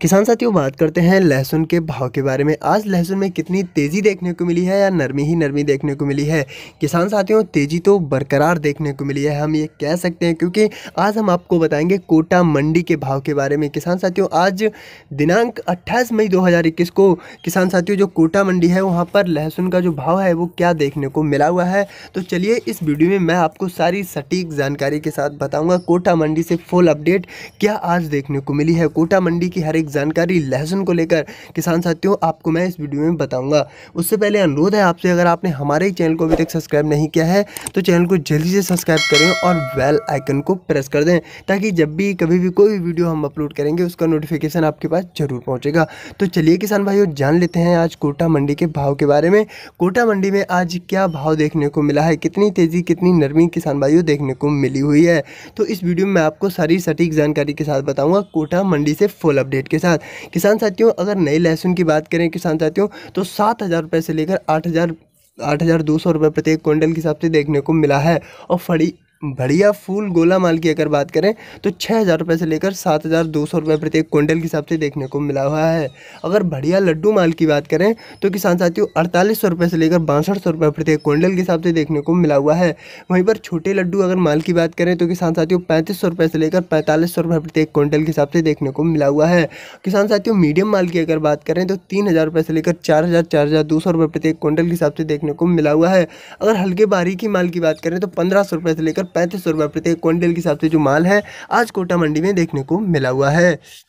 किसान साथियों बात करते हैं लहसुन के भाव के बारे में आज लहसुन में कितनी तेज़ी देखने को मिली है या नरमी ही नरमी देखने को मिली है किसान साथियों तेज़ी तो बरकरार देखने को मिली है हम ये कह सकते हैं क्योंकि आज हम आपको बताएंगे कोटा मंडी के भाव के बारे में किसान साथियों आज दिनांक 28 मई 2021 को किसान साथियों जो कोटा मंडी है वहाँ पर लहसुन का जो भाव है वो क्या देखने को मिला हुआ है तो चलिए इस वीडियो में मैं आपको सारी सटीक जानकारी के साथ बताऊँगा कोटा मंडी से फुल अपडेट क्या आज देखने को मिली है कोटा मंडी की हर एक जानकारी लहसुन को लेकर किसान साथियों आपको मैं इस वीडियो में बताऊंगा उससे पहले अनुरोध है आपसे अगर आपने हमारे चैनल को अभी तक सब्सक्राइब नहीं किया है तो चैनल को जल्दी से सब्सक्राइब करें और बेल आइकन को प्रेस कर दें ताकि जब भी कभी भी कोई भी वीडियो हम अपलोड करेंगे उसका नोटिफिकेशन आपके पास जरूर पहुँचेगा तो चलिए किसान भाइयों जान लेते हैं आज कोटा मंडी के भाव के बारे में कोटा मंडी में आज क्या भाव देखने को मिला है कितनी तेज़ी कितनी नरमी किसान भाइयों देखने को मिली हुई है तो इस वीडियो में मैं आपको सारी सटीक जानकारी के साथ बताऊंगा कोटा मंडी से फुल अपडेट के साथ किसान साथियों अगर नए लहसुन की बात करें किसान साथियों तो सात हज़ार रुपये से लेकर आठ हज़ार आठ हज़ार दो सौ रुपये प्रत्येक क्विंटल के हिसाब से देखने को मिला है और फड़ी बढ़िया फूल गोला माल की अगर बात करें तो छः हज़ार रुपये से लेकर सात हज़ार दो सौ रुपये प्रत्येक क्विंटल के हिसाब से देखने को मिला हुआ है अगर बढ़िया लड्डू माल की बात करें तो किसान साथियों अड़तालीस सौ रुपये से लेकर बासठ सौ रुपये प्रत्येक क्विंटल के हिसाब से देखने को मिला हुआ है वहीं पर छोटे लड्डू अगर माल की बात करें तो किसान साथियों पैंतीस सौ रुपये से लेकर पैंतालीस सौ रुपये प्रत्येक क्विंटल के हिसाब से देखने को मिला हुआ है किसान साथियों मीडियम माल की अगर बात करें तो तीन हज़ार रुपये से लेकर चार हज़ार चार हज़ार दो सौ रुपये प्रत्येक क्विंटल के हिसाब से देखने को मिला हुआ है अगर हल्के बारीकी माल की बात करें तो पंद्रह सौ रुपये से लेकर पैंतीस सौ रुपये प्रत्येक क्विंटल के हिसाब से जो माल है आज कोटा मंडी में देखने को मिला हुआ है